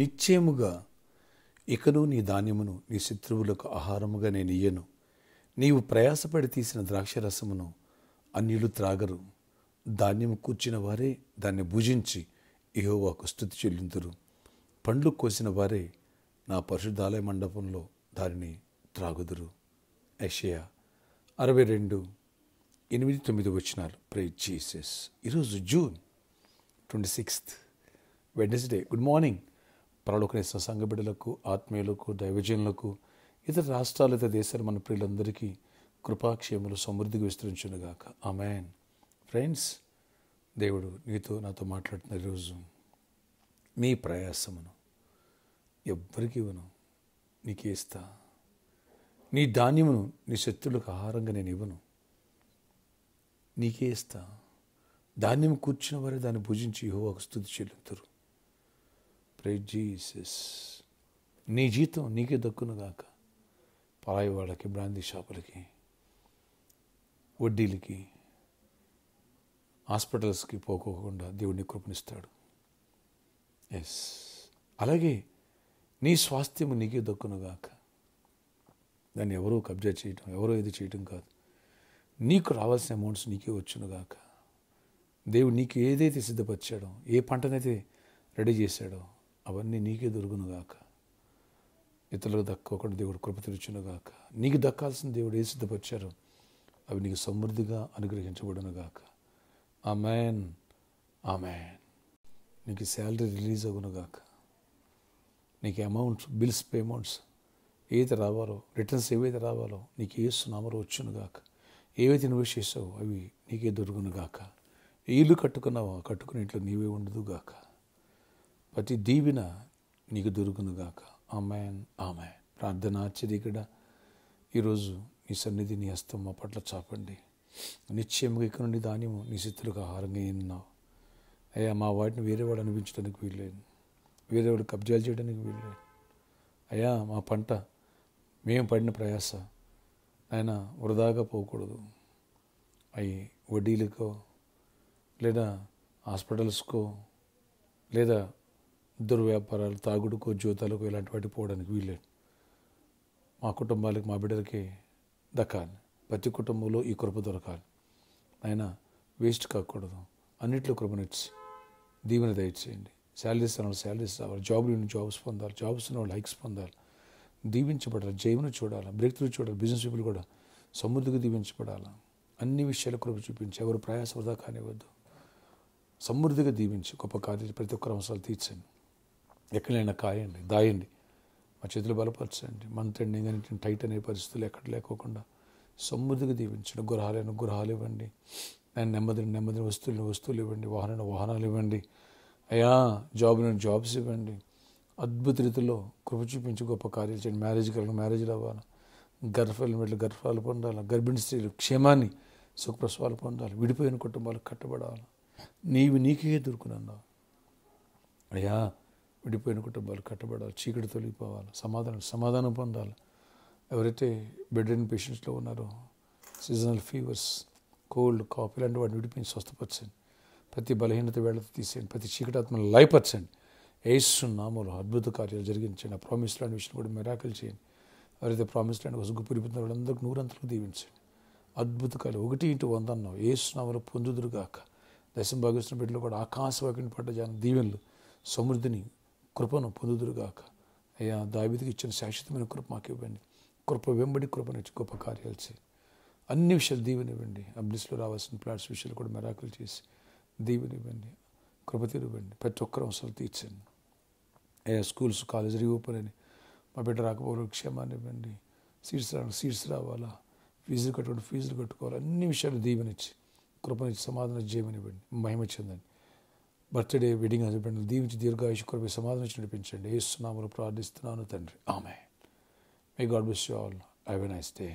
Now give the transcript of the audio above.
నిశ్చయముగా ఇకను నీ ధాన్యమును నీ శత్రువులకు ఆహారముగా నేను ఇయ్యను నీవు ప్రయాసపడి తీసిన ద్రాక్షరసమును అన్యులు త్రాగరు ధాన్యము కూర్చిన వారే దాన్ని భుజించి ఇహోవాకు స్థుతి చెల్లింతురు పండ్లు కోసిన వారే నా పరిశుద్ధాలయ మండపంలో దానిని త్రాగుదురు యషయా అరవై రెండు ఎనిమిది తొమ్మిది వచ్చినారు ప్రే జీసస్ ఈరోజు June twenty sixth Wednesday good morning పరలోకనేసిన సంఘబిడలకు ఆత్మీయులకు దైవజనులకు ఇతర రాష్ట్రాలు ఇతర దేశాలు మన ప్రియులందరికీ కృపాక్షేములు సమృద్ధిగా విస్తరించునుగాక మ్యాన్ ఫ్రెండ్స్ దేవుడు నీతో నాతో మాట్లాడుతున్న ఈరోజు మీ ప్రయాసమును ఎవ్వరికి ఇవ్వను నీకే ఇస్తా నీ ధాన్యమును నీ శత్రులకు ఆహారంగా నేను ఇవ్వను నీకే ఇస్తా ధాన్యం కూర్చున్న వారే దాన్ని భుజించి యహోవాకు స్థుతి చెల్లింతురు ప్రే జీసస్ నీ జీతం నీకే దక్కునుగాక పరాయి వాళ్ళకి బ్రాందీ షాపులకి వడ్డీలకి హాస్పిటల్స్కి పోకోకుండా దేవుడిని కృపణిస్తాడు ఎస్ అలాగే నీ స్వాస్థ్యము నీకే దక్కునుగాక దాన్ని ఎవరూ కబ్జా చేయటం ఎవరో ఇది చేయటం కాదు నీకు రావాల్సిన అమౌంట్స్ నీకే వచ్చునుగాక దేవుడు నీకు ఏదైతే సిద్ధపరిచాడో ఏ పంటనైతే రెడీ చేశాడో అవన్నీ నీకే దొరుకునుగాక ఇతరులకు దక్కోకుండా దేవుడు కృప తెరుచునుగాక నీకు దక్కాల్సిన దేవుడు ఏ సిద్ధపరిచారు అవి నీకు సమృద్ధిగా అనుగ్రహించబడునుగాక ఆ మ్యాన్ నీకు శాలరీ రిలీజ్ అవునుగాక నీకు అమౌంట్స్ బిల్స్ పేమెంట్స్ ఏదైతే రావాలో రిటర్న్స్ ఏవైతే రావాలో నీకు ఏ సునామలో వచ్చునుగాక ఏవైతే ఇన్వెస్ట్ చేసావో అవి నీకే దొరుకునుగాక ఇల్లు కట్టుకున్నావో కట్టుకునే ఇంట్లో నీవే ఉండదుగాక ప్రతి దీవిన నీకు దొరుకునుగాక ఆమెన్ ఆమె ప్రార్థన ఆశ్చర్యకుడ ఈరోజు నీ సన్నిధి నీ హస్తం మా పట్ల చాపండి నిశ్చయముగా ఇక్కడ నుండి ధాన్యము నీ స్థితులకు ఆహారంగా ఉన్నావు అయ్యా మా వాటిని వేరేవాడు అనిపించడానికి వీల్లేదు వేరేవాడు కబ్జాలు చేయడానికి వీల్లేదు అయ్యా మా పంట మేము పడిన ప్రయాస ఆయన వృధాగా పోకూడదు అవి వడ్డీలకో లేదా హాస్పిటల్స్కో లేదా దుర్వ్యాపారాలు తాగుడుకో జ్యోతాలకు ఇలాంటి వాటికి పోవడానికి వీల్లేదు మా కుటుంబాలకు మా బిడ్డలకి దక్కాలి ప్రతి కుటుంబంలో ఈ కృప దొరకాలి ఆయన వేస్ట్ కాకూడదు అన్నిట్లో కృపనిచ్చి దీవెన దయచేయండి శాలరీస్ వాళ్ళు శాలరీస్ రావాలి జాబ్లు జాబ్స్ పొందాలి జాబ్స్ ఉన్న వాళ్ళు హైక్స్ పొందాలి దీవించబడాలి జైవును చూడాలి బ్రేక్ త్రూ చూడాలి బిజినెస్ పీపుల్ కూడా సమృద్ధిగా దీవించబడాలి అన్ని విషయాల కృప చూపించి ఎవరు ప్రయాస వృధా కానివ్వద్దు సమృద్ధిగా దీవించి గొప్ప కార్యాలు ప్రతి ఒక్కరు అవసరాలు తీర్చండి ఎక్కడైనా కాయండి దాయండి మా చేతులు బలపరచండి మంతండి ఏంటంటే టైట్ అనే పరిస్థితులు ఎక్కడ లేకోకుండా సమృద్ధిగా దీవించండి గురహాలైన గృహాలు ఇవ్వండి నేను నెమ్మదిని నెమ్మదిని వస్తువులను వస్తువులు ఇవ్వండి వాహనాలను వాహనాలు ఇవ్వండి అయ్యా జాబులను జాబ్స్ ఇవ్వండి అద్భుత రీతిలో కృప చూపించి గొప్ప కార్యాలు చేయండి మ్యారేజ్ కలగ మ్యారేజ్లు అవ్వాలి గర్భాలను వీళ్ళు గర్భాలు పొందాలి గర్భిణీ స్త్రీలు క్షేమాన్ని సుఖప్రసవాలు పొందాలి విడిపోయిన కుటుంబాలు కట్టబడాలి నీవి నీకే దొరుకునన్నావు అయ్యా విడిపోయిన కుటుంబాలు కట్టబడాలి చీకటి తొలగిపోవాలి సమాధానం సమాధానం పొందాలి ఎవరైతే బెడ్ అండ్ పేషెంట్స్లో ఉన్నారో సీజనల్ ఫీవర్స్ కోల్డ్ కాఫ్ ఇలాంటి వాటిని విడిపించి స్వస్థపరచండి ప్రతి బలహీనత వేళతో తీసేయండి ప్రతి చీకటాత్మను లయపరచండి ఏసునామలు అద్భుత కార్యాలు జరిగించండి ఆ ప్రామిస్ లాంటి విషయం కూడా మెరాకలు చేయండి ఎవరైతే ప్రామిస్ లాంటి వసగు పురిపోతున్న వాళ్ళందరికీ నూరంతలకు దీవించండి అద్భుత కార్యం ఒకటి ఇంటి వంద అన్నావు ఏసునామలు పొందుదురుగాక దశం భాగస్తున్న బిడ్డలో కూడా ఆకాశవాకిని పడ్డ జాన దీవెనలు సమృద్ధిని కృపను పొందుదురుగాక అయ్యా దావిదికి ఇచ్చిన శాశ్వతమైన కృప మాకు ఇవ్వండి కృప వెంబడి కృపను ఇచ్చి గొప్ప కార్యాలు చేయి అన్ని విషయాలు దీవెనివ్వండి అబ్లిస్లో రావాల్సిన ప్లాట్స్ విషయాలు కూడా మెరాకులు చేసి దీవెనివ్వండి కృప తీరువ్వండి ప్రతి ఒక్కరు అవసరం తీర్చండి అయ్యా స్కూల్స్ కాలేజీ రీఓపెన్ అని మా బిడ్డ రాకపోవడం క్షేమాన్ని ఇవ్వండి సీట్స్ రావాలి సీట్స్ రావాలా ఫీజులు కట్టుకోండి ఫీజులు కట్టుకోవాలి అన్ని విషయాలు దీవెనిచ్చి కృపనిచ్చి సమాధానం చేయమనివ్వండి మహిమ చెందండి బర్త్డే వెడ్డింగ్ హస్బెండ్ దీవించి దీర్ఘాయుష్ కొరకు సమాధానం నడిపించండి ఏసునామలు ప్రార్థిస్తున్నాను తండ్రి ఆమె may God bless you all have a nice day